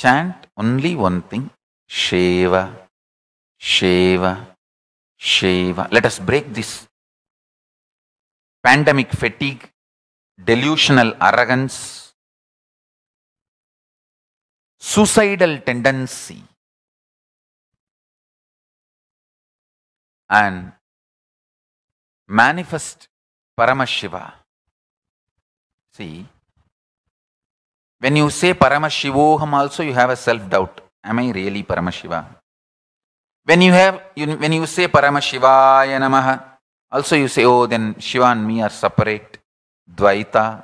chant only one thing Shiva, Shiva, Shiva. Let us break this pandemic fatigue, delusional arrogance, suicidal tendency, and manifest Paramashiva. See, when you say Paramashivoham also, you have a self-doubt. Am I really Paramashiva? When you have, you, when you say Paramashivaya Namaha, also you say, oh, then Shiva and me are separate, Dvaita.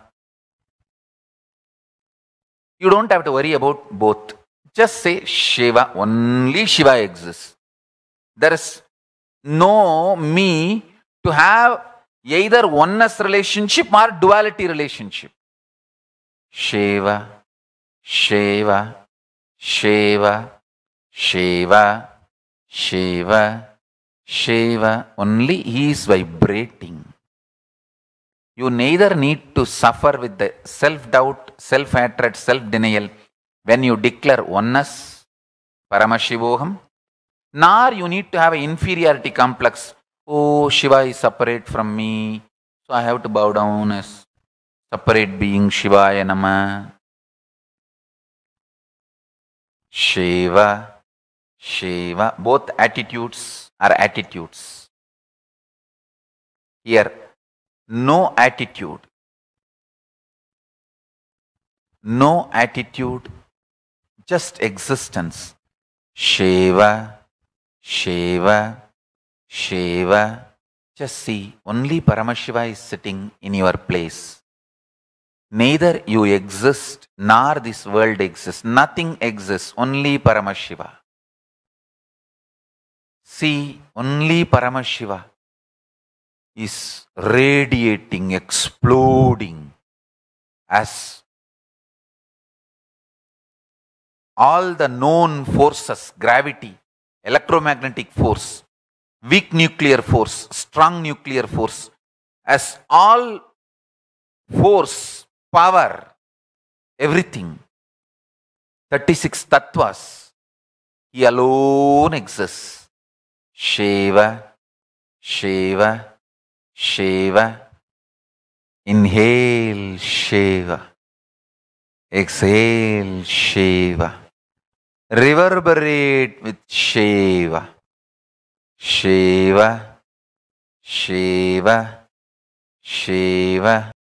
You don't have to worry about both. Just say Shiva, only Shiva exists. There is no me to have either oneness relationship or duality relationship. Shiva, Shiva, Shiva, Shiva, Shiva, Shiva. Only he is vibrating. You neither need to suffer with the self doubt, self hatred, self denial when you declare oneness, Paramashivoham, nor you need to have an inferiority complex. Oh, Shiva is separate from me, so I have to bow down as separate being Shivaya Nama. Shiva, Shiva, both attitudes are attitudes. Here, no attitude. No attitude, just existence. Shiva, Shiva, Shiva. Just see, only Paramashiva is sitting in your place. Neither you exist nor this world exists. Nothing exists, only Paramashiva. See, only Paramashiva is radiating, exploding as all the known forces, gravity, electromagnetic force, weak nuclear force, strong nuclear force, as all force power, everything. 36 tattvas. He alone exists. Shiva, Shiva, Shiva. Inhale Shiva. Exhale Shiva. Reverberate with Shiva. Shiva, Shiva, Shiva.